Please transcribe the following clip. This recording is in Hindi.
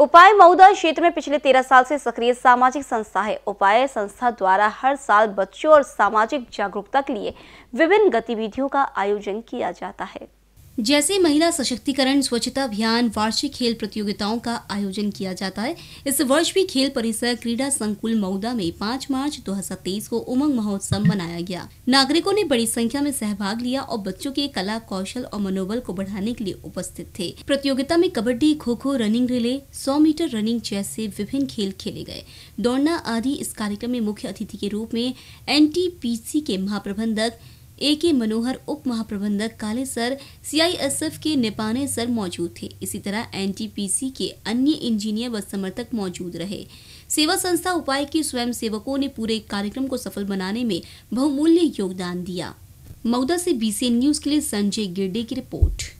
उपाय मऊदा क्षेत्र में पिछले तेरह साल से सक्रिय सामाजिक संस्था है उपाय संस्था द्वारा हर साल बच्चों और सामाजिक जागरूकता के लिए विभिन्न गतिविधियों का आयोजन किया जाता है जैसे महिला सशक्तिकरण स्वच्छता अभियान वार्षिक खेल प्रतियोगिताओं का आयोजन किया जाता है इस वर्ष भी खेल परिसर क्रीडा संकुल मऊदा में 5 मार्च 2023 को उमंग महोत्सव मनाया गया नागरिकों ने बड़ी संख्या में सहभाग लिया और बच्चों के कला कौशल और मनोबल को बढ़ाने के लिए उपस्थित थे प्रतियोगिता में कबड्डी खो खो रनिंग रिले सौ मीटर रनिंग जैसे विभिन्न खेल खेले गए दौड़ना आदि इस कार्यक्रम में मुख्य अतिथि के रूप में एन के महाप्रबंधक ए के मनोहर उप महाप्रबंधक काले सर सीआईएसएफ के निपाने सर मौजूद थे इसी तरह एनटीपीसी के अन्य इंजीनियर व समर्थक मौजूद रहे सेवा संस्था उपाय के स्वयं सेवकों ने पूरे कार्यक्रम को सफल बनाने में बहुमूल्य योगदान दिया मऊदा से बीसी न्यूज के लिए संजय गिरडे की रिपोर्ट